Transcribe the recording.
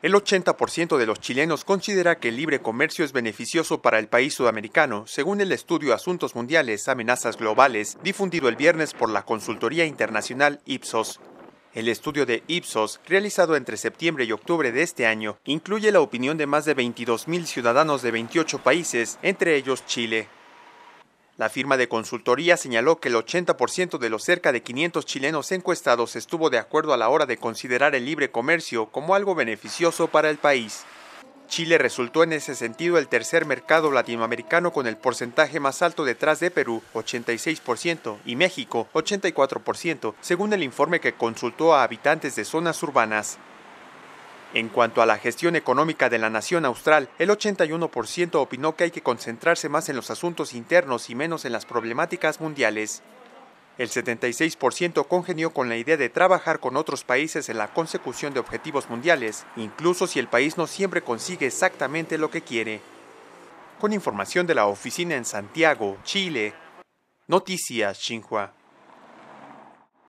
El 80% de los chilenos considera que el libre comercio es beneficioso para el país sudamericano, según el estudio Asuntos Mundiales, Amenazas Globales, difundido el viernes por la consultoría internacional Ipsos. El estudio de Ipsos, realizado entre septiembre y octubre de este año, incluye la opinión de más de 22.000 ciudadanos de 28 países, entre ellos Chile. La firma de consultoría señaló que el 80% de los cerca de 500 chilenos encuestados estuvo de acuerdo a la hora de considerar el libre comercio como algo beneficioso para el país. Chile resultó en ese sentido el tercer mercado latinoamericano con el porcentaje más alto detrás de Perú, 86%, y México, 84%, según el informe que consultó a habitantes de zonas urbanas. En cuanto a la gestión económica de la nación austral, el 81% opinó que hay que concentrarse más en los asuntos internos y menos en las problemáticas mundiales. El 76% congenió con la idea de trabajar con otros países en la consecución de objetivos mundiales, incluso si el país no siempre consigue exactamente lo que quiere. Con información de la oficina en Santiago, Chile, Noticias Xinhua.